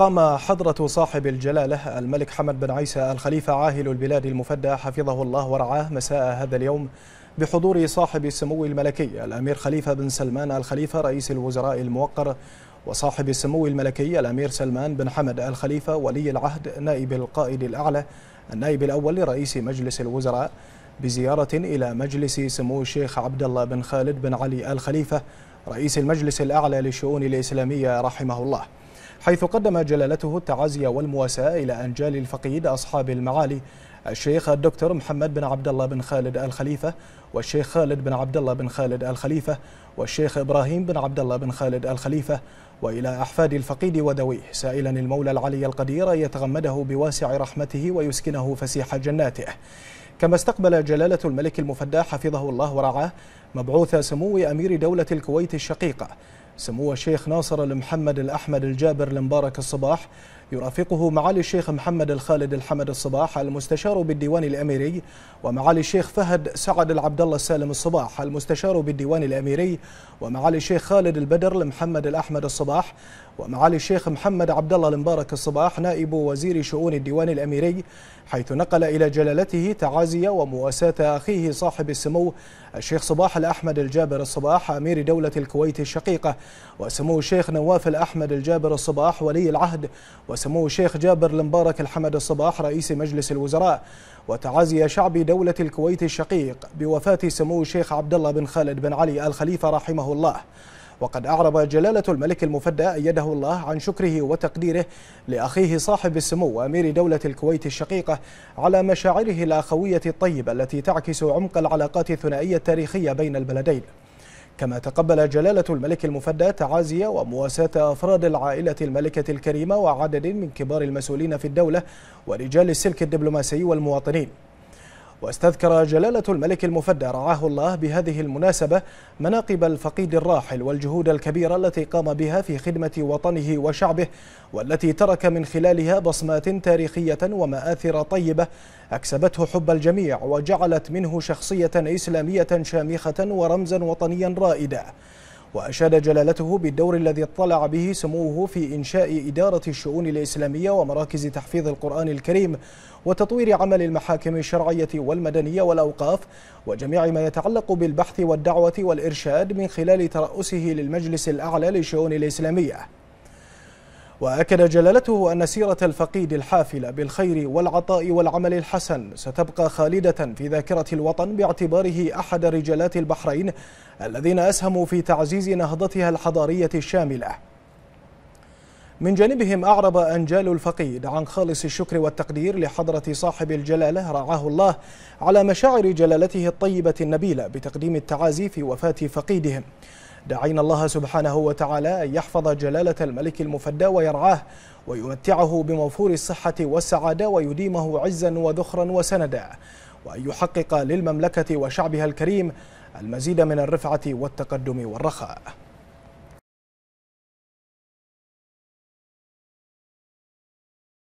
قام حضرة صاحب الجلالة الملك حمد بن عيسى الخليفة عاهل البلاد المفدى حفظه الله ورعاه مساء هذا اليوم بحضور صاحب السمو الملكي الأمير خليفة بن سلمان الخليفة رئيس الوزراء الموقر وصاحب السمو الملكي الأمير سلمان بن حمد الخليفة ولي العهد نائب القائد الأعلى النائب الأول لرئيس مجلس الوزراء بزيارة إلى مجلس سمو الشيخ عبد الله بن خالد بن علي الخليفة رئيس المجلس الأعلى للشؤون الإسلامية رحمه الله حيث قدم جلالته التعازي والمواساة إلى أنجال الفقيد أصحاب المعالي الشيخ الدكتور محمد بن عبد الله بن خالد الخليفة والشيخ خالد بن عبد الله بن خالد الخليفة والشيخ إبراهيم بن عبد الله بن خالد الخليفة وإلى أحفاد الفقيد ودويه سائلا المولى العلي القدير أن يتغمده بواسع رحمته ويسكنه فسيح جناته كما استقبل جلالة الملك المفدى حفظه الله ورعاه مبعوث سمو أمير دولة الكويت الشقيقة سموه الشيخ ناصر المحمد الأحمد الجابر المبارك الصباح يرافقه معالي الشيخ محمد الخالد الحمد الصباح المستشار بالديوان الأميري ومعالي الشيخ فهد سعد العبد الله السالم الصباح المستشار بالديوان الأميري ومعالي الشيخ خالد البدر محمد الأحمد الصباح ومعالي الشيخ محمد عبد الله المبارك الصباح نائب وزير شؤون الديوان الأميري حيث نقل إلى جلالته تعازي ومواساة أخيه صاحب السمو الشيخ صباح الأحمد الجابر الصباح أمير دولة الكويت الشقيقة وسمو الشيخ نواف الأحمد الجابر الصباح ولي العهد سمو الشيخ جابر المبارك الحمد الصباح رئيس مجلس الوزراء وتعازي شعب دولة الكويت الشقيق بوفاة سمو الشيخ عبد الله بن خالد بن علي الخليفة رحمه الله وقد أعرب جلالة الملك المفدى أيده الله عن شكره وتقديره لأخيه صاحب السمو أمير دولة الكويت الشقيقة على مشاعره الأخوية الطيبة التي تعكس عمق العلاقات الثنائية التاريخية بين البلدين كما تقبل جلالة الملك المفدى تعازي ومواساة أفراد العائلة الملكة الكريمة وعدد من كبار المسؤولين في الدولة ورجال السلك الدبلوماسي والمواطنين واستذكر جلالة الملك المفدى رعاه الله بهذه المناسبة مناقب الفقيد الراحل والجهود الكبيرة التي قام بها في خدمة وطنه وشعبه والتي ترك من خلالها بصمات تاريخية ومآثر طيبة أكسبته حب الجميع وجعلت منه شخصية إسلامية شامخة ورمزا وطنيا رائدا وأشاد جلالته بالدور الذي اطلع به سموه في إنشاء إدارة الشؤون الإسلامية ومراكز تحفيظ القرآن الكريم وتطوير عمل المحاكم الشرعية والمدنية والأوقاف وجميع ما يتعلق بالبحث والدعوة والإرشاد من خلال ترأسه للمجلس الأعلى للشؤون الإسلامية وأكد جلالته أن سيرة الفقيد الحافلة بالخير والعطاء والعمل الحسن ستبقى خالدة في ذاكرة الوطن باعتباره أحد رجالات البحرين الذين أسهموا في تعزيز نهضتها الحضارية الشاملة من جانبهم أعرب أنجال الفقيد عن خالص الشكر والتقدير لحضرة صاحب الجلالة رعاه الله على مشاعر جلالته الطيبة النبيلة بتقديم التعازي في وفاة فقيدهم داعين الله سبحانه وتعالى أن يحفظ جلالة الملك المفدى ويرعاه ويمتعه بموفور الصحة والسعادة ويديمه عزا وذخرا وسندا وأن يحقق للمملكة وشعبها الكريم المزيد من الرفعة والتقدم والرخاء